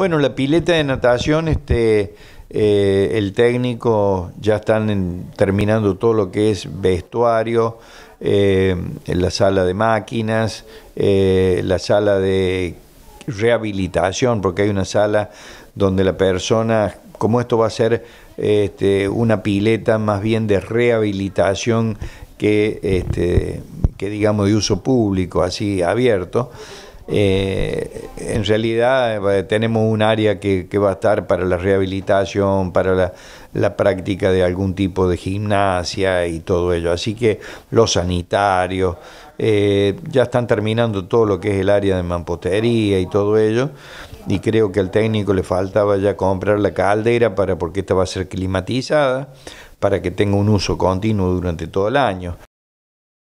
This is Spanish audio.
Bueno, la pileta de natación, este, eh, el técnico ya están terminando todo lo que es vestuario, en eh, la sala de máquinas, eh, la sala de rehabilitación, porque hay una sala donde la persona, como esto va a ser este, una pileta más bien de rehabilitación que, este, que digamos de uso público, así abierto, eh, en realidad eh, tenemos un área que, va a estar para la rehabilitación, para la, práctica de algún tipo de gimnasia y todo ello. Así que los sanitarios, eh, ya están terminando todo lo que es el área de mampostería y todo ello. Y creo que al técnico le faltaba ya comprar la caldera para porque esta va a ser climatizada, para que tenga un uso continuo durante todo el año.